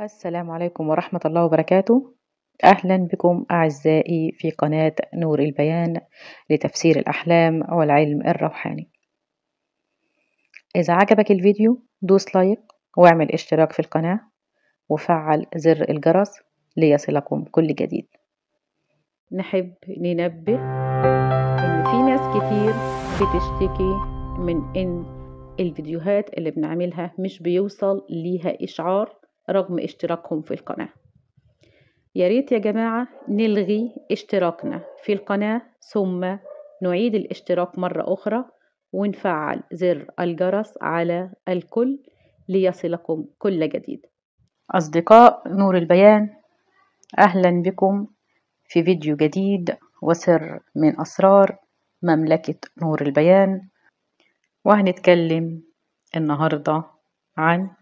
السلام عليكم ورحمة الله وبركاته أهلا بكم أعزائي في قناة نور البيان لتفسير الأحلام والعلم الروحاني إذا عجبك الفيديو دوس لايك واعمل اشتراك في القناة وفعل زر الجرس ليصلكم كل جديد نحب ننبه إن في ناس كتير بتشتكي من إن الفيديوهات اللي بنعملها مش بيوصل ليها إشعار رغم اشتراكهم في القناة يا ريت يا جماعة نلغي اشتراكنا في القناة ثم نعيد الاشتراك مرة أخرى ونفعل زر الجرس على الكل ليصلكم كل جديد أصدقاء نور البيان أهلا بكم في فيديو جديد وسر من أسرار مملكة نور البيان وهنتكلم النهاردة عن